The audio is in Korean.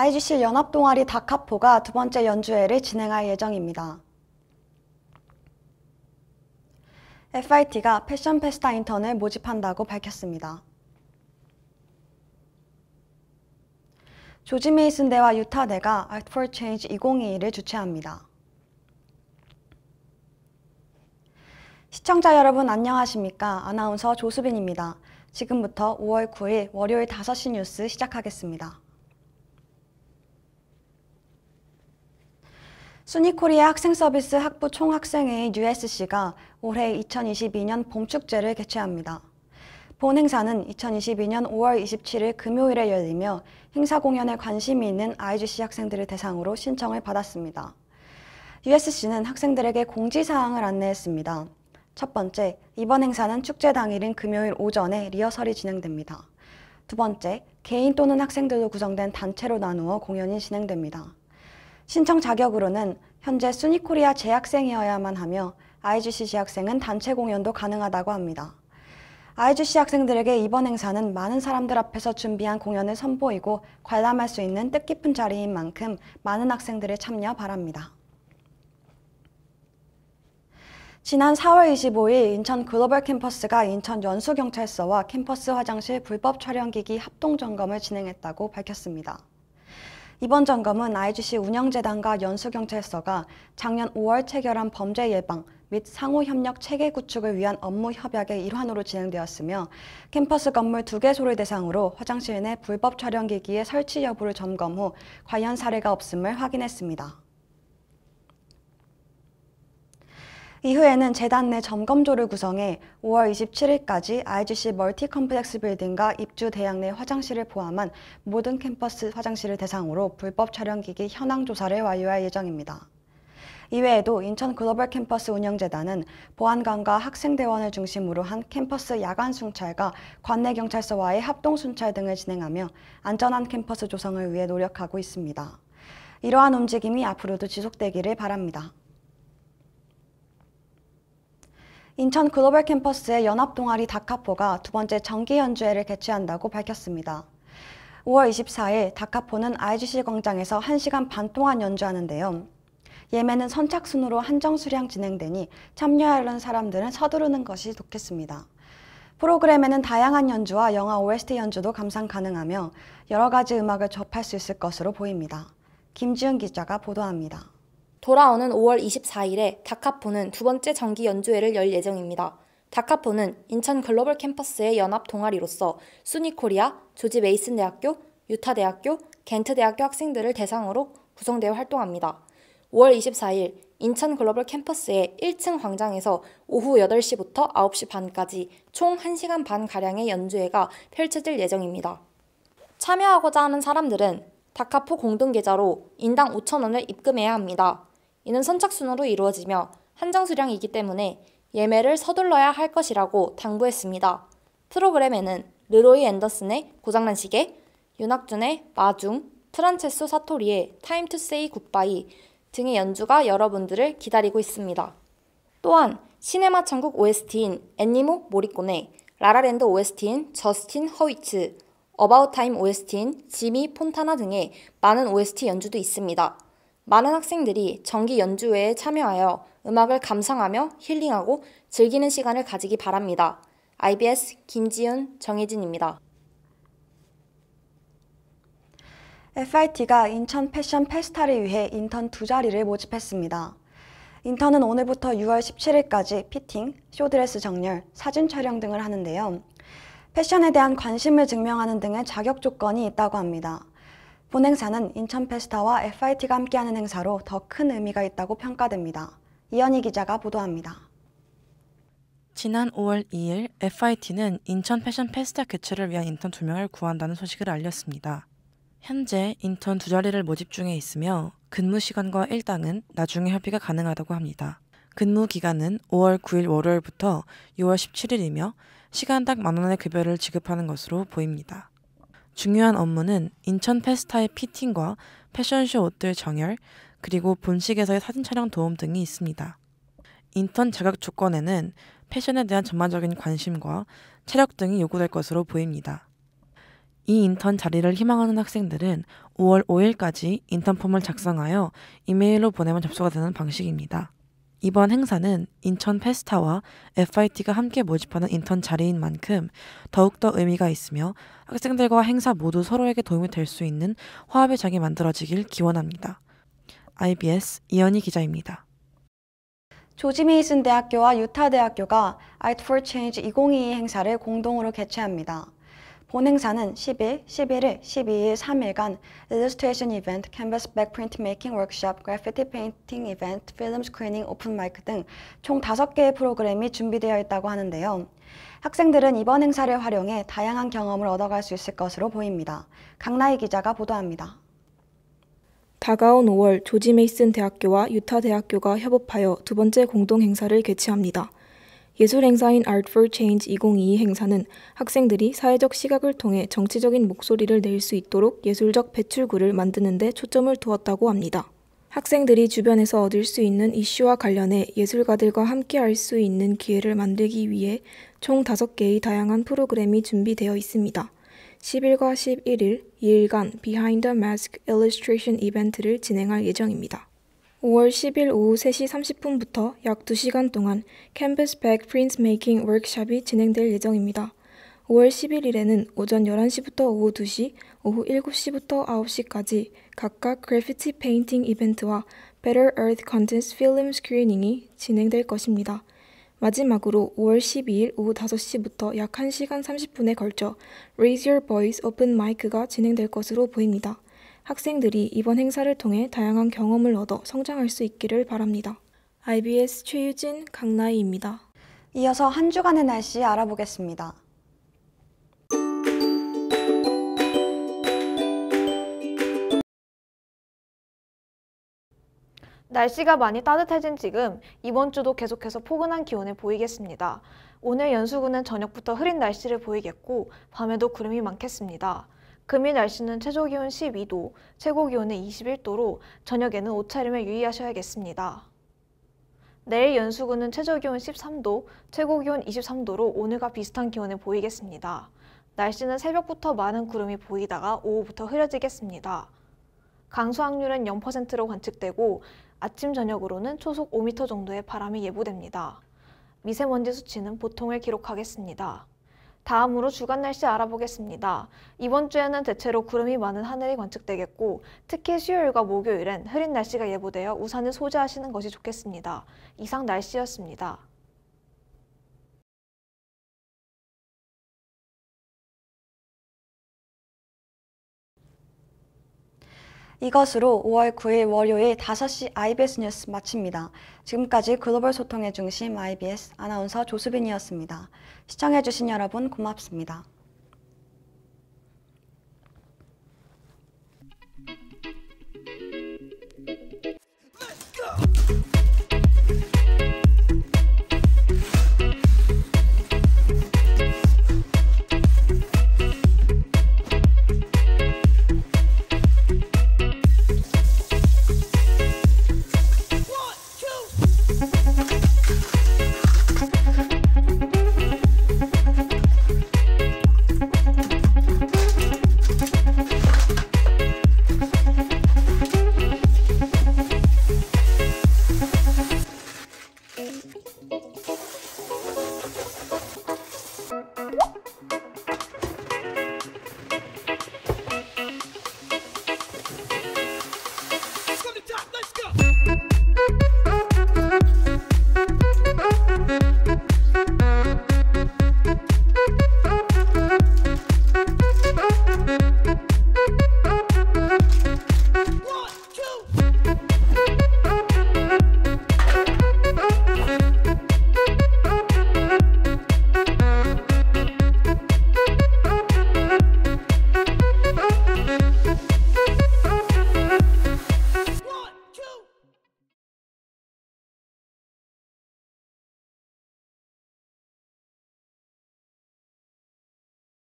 IGC 연합동아리 다카포가 두 번째 연주회를 진행할 예정입니다. FIT가 패션 페스타 인턴을 모집한다고 밝혔습니다. 조지 메이슨 대와 유타 대가 Art for Change 2 0 2 1을 주최합니다. 시청자 여러분 안녕하십니까? 아나운서 조수빈입니다. 지금부터 5월 9일 월요일 5시 뉴스 시작하겠습니다. 수니코리아 학생서비스 학부 총학생회의 USC가 올해 2022년 봄축제를 개최합니다. 본 행사는 2022년 5월 27일 금요일에 열리며 행사 공연에 관심이 있는 IGC 학생들을 대상으로 신청을 받았습니다. USC는 학생들에게 공지사항을 안내했습니다. 첫 번째, 이번 행사는 축제 당일인 금요일 오전에 리허설이 진행됩니다. 두 번째, 개인 또는 학생들로 구성된 단체로 나누어 공연이 진행됩니다. 신청 자격으로는 현재 순위코리아 재학생이어야만 하며 IGC 재학생은 단체 공연도 가능하다고 합니다. IGC 학생들에게 이번 행사는 많은 사람들 앞에서 준비한 공연을 선보이고 관람할 수 있는 뜻깊은 자리인 만큼 많은 학생들의 참여 바랍니다. 지난 4월 25일 인천 글로벌 캠퍼스가 인천 연수경찰서와 캠퍼스 화장실 불법 촬영기기 합동 점검을 진행했다고 밝혔습니다. 이번 점검은 IGC 운영재단과 연수경찰서가 작년 5월 체결한 범죄 예방 및 상호협력 체계 구축을 위한 업무 협약의 일환으로 진행되었으며 캠퍼스 건물 2 개소를 대상으로 화장실 내 불법 촬영기기의 설치 여부를 점검 후 관련 사례가 없음을 확인했습니다. 이후에는 재단 내 점검조를 구성해 5월 27일까지 IGC 멀티 컴플렉스 빌딩과 입주 대학 내 화장실을 포함한 모든 캠퍼스 화장실을 대상으로 불법 촬영기기 현황 조사를 완료할 예정입니다. 이외에도 인천 글로벌 캠퍼스 운영재단은 보안관과 학생대원을 중심으로 한 캠퍼스 야간 순찰과 관내 경찰서와의 합동 순찰 등을 진행하며 안전한 캠퍼스 조성을 위해 노력하고 있습니다. 이러한 움직임이 앞으로도 지속되기를 바랍니다. 인천 글로벌 캠퍼스의 연합 동아리 다카포가 두 번째 정기 연주회를 개최한다고 밝혔습니다. 5월 24일 다카포는 IGC 광장에서 1시간 반 동안 연주하는데요. 예매는 선착순으로 한정 수량 진행되니 참여하려는 사람들은 서두르는 것이 좋겠습니다. 프로그램에는 다양한 연주와 영화 OST 연주도 감상 가능하며 여러 가지 음악을 접할 수 있을 것으로 보입니다. 김지은 기자가 보도합니다. 돌아오는 5월 24일에 다카포는 두 번째 정기 연주회를 열 예정입니다. 다카포는 인천 글로벌 캠퍼스의 연합 동아리로서 수니코리아, 조지 메이슨 대학교, 유타 대학교, 겐트 대학교 학생들을 대상으로 구성되어 활동합니다. 5월 24일 인천 글로벌 캠퍼스의 1층 광장에서 오후 8시부터 9시 반까지 총 1시간 반 가량의 연주회가 펼쳐질 예정입니다. 참여하고자 하는 사람들은 다카포 공동계좌로 인당 5,000원을 입금해야 합니다. 이는 선착순으로 이루어지며 한정 수량이기 때문에 예매를 서둘러야 할 것이라고 당부했습니다. 프로그램에는 르로이 앤더슨의 고장난 시계, 윤학준의 마중, 프란체스 사토리의 타임 투 세이 굿바이 등의 연주가 여러분들을 기다리고 있습니다. 또한 시네마 천국 OST인 애니모 모리꼬네, 라라랜드 OST인 저스틴 허위츠, 어바웃 타임 OST인 지미 폰타나 등의 많은 OST 연주도 있습니다. 많은 학생들이 정기 연주회에 참여하여 음악을 감상하며 힐링하고 즐기는 시간을 가지기 바랍니다. IBS 김지윤 정혜진입니다. FIT가 인천 패션 페스타를 위해 인턴 두 자리를 모집했습니다. 인턴은 오늘부터 6월 17일까지 피팅, 쇼드레스 정렬, 사진 촬영 등을 하는데요. 패션에 대한 관심을 증명하는 등의 자격 조건이 있다고 합니다. 본 행사는 인천 페스타와 FIT가 함께하는 행사로 더 큰 의미가 있다고 평가됩니다. 이현희 기자가 보도합니다. 지난 5월 2일 FIT는 인천 패션 페스타 개최를 위한 인턴 2명을 구한다는 소식을 알렸습니다. 현재 인턴 두 자리를 모집 중에 있으며 근무 시간과 일당은 나중에 협의가 가능하다고 합니다. 근무 기간은 5월 9일 월요일부터 6월 17일이며 시간당 만 원의 급여를 지급하는 것으로 보입니다. 중요한 업무는 인천 페스타의 피팅과 패션쇼 옷들 정열, 그리고 본식에서의 사진 촬영 도움 등이 있습니다. 인턴 자격 조건에는 패션에 대한 전반적인 관심과 체력 등이 요구될 것으로 보입니다. 이 인턴 자리를 희망하는 학생들은 5월 5일까지 인턴폼을 작성하여 이메일로 보내면 접수가 되는 방식입니다. 이번 행사는 인천 페스타와 FIT가 함께 모집하는 인턴 자리인 만큼 더욱더 의미가 있으며 학생들과 행사 모두 서로에게 도움이 될 수 있는 화합의 장이 만들어지길 기원합니다. IBS 이현희 기자입니다. 조지 메이슨 대학교와 유타 대학교가 Art for Change 2022 행사를 공동으로 개최합니다. 본행사는 10일, 11일, 12일 3일간 illustration print making canvas event, back o w 일러스트레이 f 이벤 t 캔 painting event, film screening, open mic 등 총 5개의 프로그램이 준비되어 있다고 하는데요. 학생들은 이번 행사를 활용해 다양한 경험을 얻어갈 수 있을 것으로 보입니다. 강나희 기자가 보도합니다. 다가온 5월 조지 메이슨 대학교와 유타 대학교가 협업하여 두 번째 공동 행사를 개최합니다. 예술 행사인 Art for Change 2022 행사는 학생들이 사회적 시각을 통해 정치적인 목소리를 낼 수 있도록 예술적 배출구를 만드는 데 초점을 두었다고 합니다. 학생들이 주변에서 얻을 수 있는 이슈와 관련해 예술가들과 함께 할 수 있는 기회를 만들기 위해 총 5개의 다양한 프로그램이 준비되어 있습니다. 10일과 11일 2일간 비하인드 마스크 일러스트레이션 이벤트를 진행할 예정입니다. 5월 10일 오후 3시 30분부터 약 2시간 동안 캔버스 백 프린트 메이킹 워크샵이 진행될 예정입니다. 5월 11일에는 오전 11시부터 오후 2시, 오후 7시부터 9시까지 각각 그래피티 페인팅 이벤트와 Better Earth Contents 필름 스크리닝이 진행될 것입니다. 마지막으로 5월 12일 오후 5시부터 약 1시간 30분에 걸쳐 Raise Your Voice 오픈 마이크가 진행될 것으로 보입니다. 학생들이 이번 행사를 통해 다양한 경험을 얻어 성장할 수 있기를 바랍니다. IBS 최유진 강나희입니다. 이어서 한 주간의 날씨 알아보겠습니다. 날씨가 많이 따뜻해진 지금 이번 주도 계속해서 포근한 기온을 보이겠습니다. 오늘 연수구는 저녁부터 흐린 날씨를 보이겠고 밤에도 구름이 많겠습니다. 금일 날씨는 최저 기온 12도, 최고 기온은 21도로 저녁에는 옷차림에 유의하셔야겠습니다. 내일 연수구는 최저 기온 13도, 최고 기온 23도로 오늘과 비슷한 기온을 보이겠습니다. 날씨는 새벽부터 많은 구름이 보이다가 오후부터 흐려지겠습니다. 강수 확률은 0%로 관측되고 아침 저녁으로는 초속 5m 정도의 바람이 예보됩니다. 미세먼지 수치는 보통을 기록하겠습니다. 다음으로 주간 날씨 알아보겠습니다. 이번 주에는 대체로 구름이 많은 하늘이 관측되겠고 특히 수요일과 목요일엔 흐린 날씨가 예보되어 우산을 소지하시는 것이 좋겠습니다. 이상 날씨였습니다. 이것으로 5월 9일 월요일 5시 IBS 뉴스 마칩니다. 지금까지 글로벌 소통의 중심 IBS 아나운서 조수빈이었습니다. 시청해주신 여러분 고맙습니다.